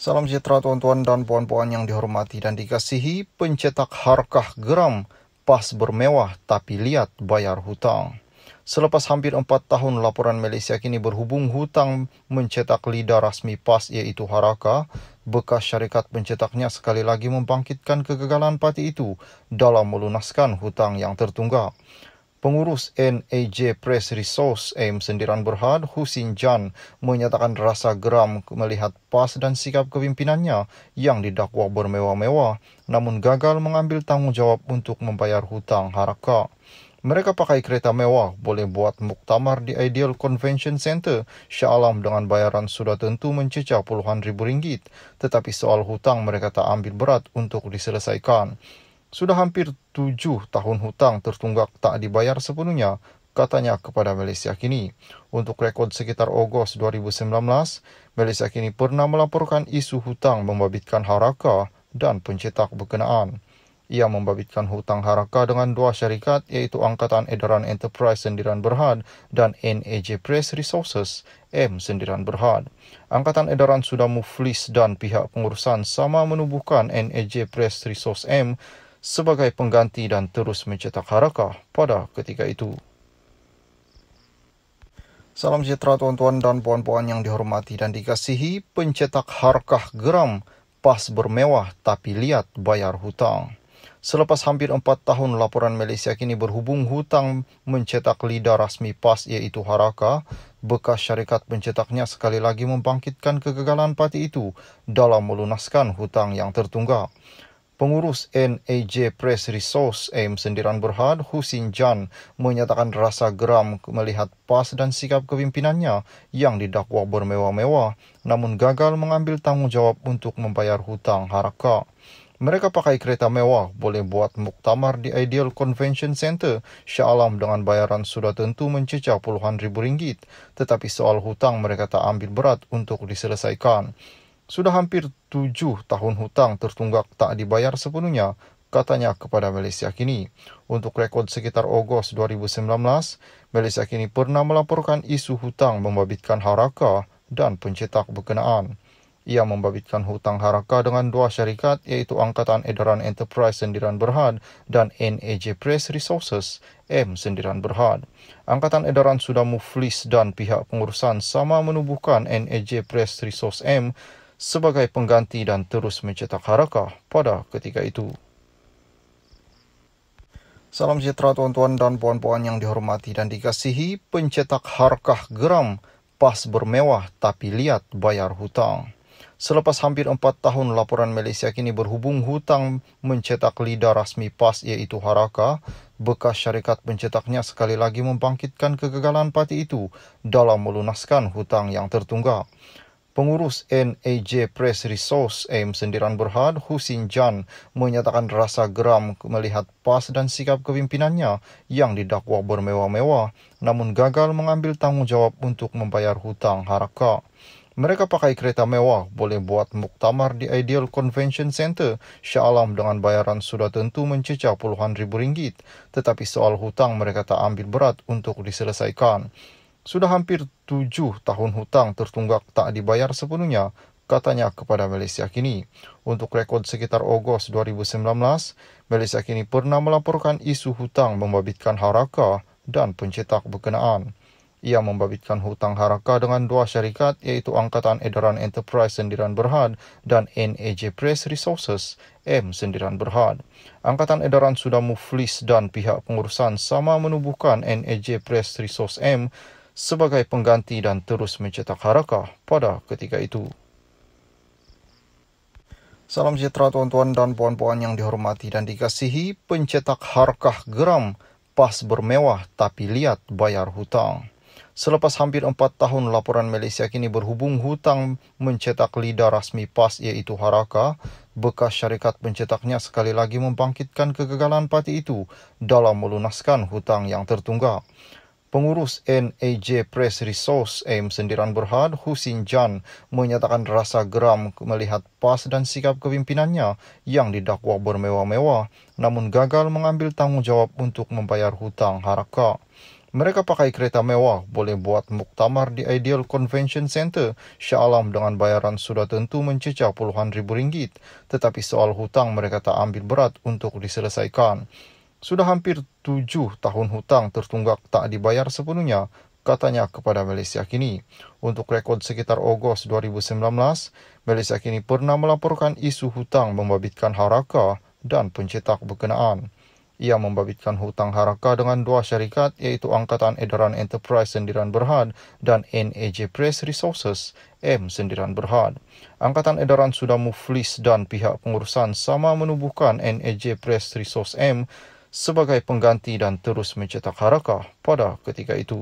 Salam sejahtera tuan-tuan dan puan-puan yang dihormati dan dikasihi pencetak harkah geram pas bermewah tapi lihat bayar hutang. Selepas hampir 4 tahun laporan Malaysia kini berhubung hutang mencetak lidah rasmi PAS iaitu Haraka, bekas syarikat pencetaknya sekali lagi membangkitkan kegagalan parti itu dalam melunaskan hutang yang tertunggak. Pengurus NAJ Press Resource M Sendiran Berhad Husin Jan menyatakan rasa geram melihat PAS dan sikap kepimpinannya yang didakwa bermewah-mewah namun gagal mengambil tanggungjawab untuk membayar hutang haraka. Mereka pakai kereta mewah, boleh buat muktamar di Ideal Convention Center, sya'alam dengan bayaran sudah tentu mencecah puluhan ribu ringgit. Tetapi soal hutang mereka tak ambil berat untuk diselesaikan sudah hampir tujuh tahun hutang tertunggak tak dibayar sepenuhnya, katanya kepada Malaysia Kini. Untuk rekod sekitar Ogos 2019, Malaysia Kini pernah melaporkan isu hutang membabitkan haraka dan pencetak berkenaan. Ia membabitkan hutang haraka dengan dua syarikat iaitu Angkatan Edaran Enterprise Sendiran Berhad dan NAJ Press Resources M Sendiran Berhad. Angkatan Edaran sudah muflis dan pihak pengurusan sama menubuhkan NAJ Press Resources M sebagai pengganti dan terus mencetak harakah pada ketika itu. Salam sejahtera tuan-tuan dan puan-puan yang dihormati dan dikasihi, pencetak harakah geram pas bermewah tapi lihat bayar hutang. Selepas hampir 4 tahun laporan Malaysia kini berhubung hutang mencetak lidah rasmi PAS iaitu Haraka, bekas syarikat pencetaknya sekali lagi membangkitkan kegagalan parti itu dalam melunaskan hutang yang tertunggak. Pengurus NAJ Press Resource AIM Sendiran Berhad, Husin Jan, menyatakan rasa geram melihat PAS dan sikap kepimpinannya yang didakwa bermewah-mewah namun gagal mengambil tanggungjawab untuk membayar hutang haraka. Mereka pakai kereta mewah, boleh buat muktamar di Ideal Convention Center, Shah dengan bayaran sudah tentu mencecah puluhan ribu ringgit, tetapi soal hutang mereka tak ambil berat untuk diselesaikan sudah hampir tujuh tahun hutang tertunggak tak dibayar sepenuhnya, katanya kepada Malaysia Kini. Untuk rekod sekitar Ogos 2019, Malaysia Kini pernah melaporkan isu hutang membabitkan haraka dan pencetak berkenaan. Ia membabitkan hutang haraka dengan dua syarikat iaitu Angkatan Edaran Enterprise Sendiran Berhad dan NAJ Press Resources M Sendiran Berhad. Angkatan Edaran Sudah Muflis dan pihak pengurusan sama menubuhkan NAJ Press Resources M sebagai pengganti dan terus mencetak harakah pada ketika itu. Salam sejahtera tuan-tuan dan puan-puan yang dihormati dan dikasihi pencetak harakah geram pas bermewah tapi lihat bayar hutang. Selepas hampir 4 tahun laporan Malaysia kini berhubung hutang mencetak lida rasmi PAS iaitu Haraka, bekas syarikat pencetaknya sekali lagi membangkitkan kegagalan parti itu dalam melunaskan hutang yang tertunggak. Pengurus NAJ Press Resource M Sendiran Berhad, Husin Jan, menyatakan rasa geram melihat PAS dan sikap kepimpinannya yang didakwa bermewah-mewah namun gagal mengambil tanggungjawab untuk membayar hutang haraka. Mereka pakai kereta mewah, boleh buat muktamar di Ideal Convention Center, Shah dengan bayaran sudah tentu mencecah puluhan ribu ringgit. Tetapi soal hutang mereka tak ambil berat untuk diselesaikan sudah hampir tujuh tahun hutang tertunggak tak dibayar sepenuhnya, katanya kepada Malaysia Kini. Untuk rekod sekitar Ogos 2019, Malaysia Kini pernah melaporkan isu hutang membabitkan haraka dan pencetak berkenaan. Ia membabitkan hutang haraka dengan dua syarikat iaitu Angkatan Edaran Enterprise Sendirian Berhad dan NAJ Press Resources M Sendirian Berhad. Angkatan Edaran sudah muflis dan pihak pengurusan sama menubuhkan NAJ Press Resources M sebagai pengganti dan terus mencetak harakah pada ketika itu. Salam sejahtera tuan-tuan dan puan-puan yang dihormati dan dikasihi pencetak harakah geram pas bermewah tapi lihat bayar hutang. Selepas hampir 4 tahun laporan Malaysia kini berhubung hutang mencetak lidah rasmi PAS iaitu Haraka, bekas syarikat pencetaknya sekali lagi membangkitkan kegagalan parti itu dalam melunaskan hutang yang tertunggak. Pengurus NAJ Press Resource AIM Sendiran Berhad Husin Jan menyatakan rasa geram melihat PAS dan sikap kepimpinannya yang didakwa bermewah-mewah namun gagal mengambil tanggungjawab untuk membayar hutang haraka. Mereka pakai kereta mewah boleh buat muktamar di Ideal Convention Center sya'alam dengan bayaran sudah tentu mencecah puluhan ribu ringgit tetapi soal hutang mereka tak ambil berat untuk diselesaikan sudah hampir tujuh tahun hutang tertunggak tak dibayar sepenuhnya, katanya kepada Malaysia Kini. Untuk rekod sekitar Ogos 2019, Malaysia Kini pernah melaporkan isu hutang membabitkan haraka dan pencetak berkenaan. Ia membabitkan hutang haraka dengan dua syarikat iaitu Angkatan Edaran Enterprise Sendiran Berhad dan NAJ Press Resources M Sendiran Berhad. Angkatan Edaran sudah muflis dan pihak pengurusan sama menubuhkan NAJ Press Resources M sebagai pengganti dan terus mencetak harakah pada ketika itu.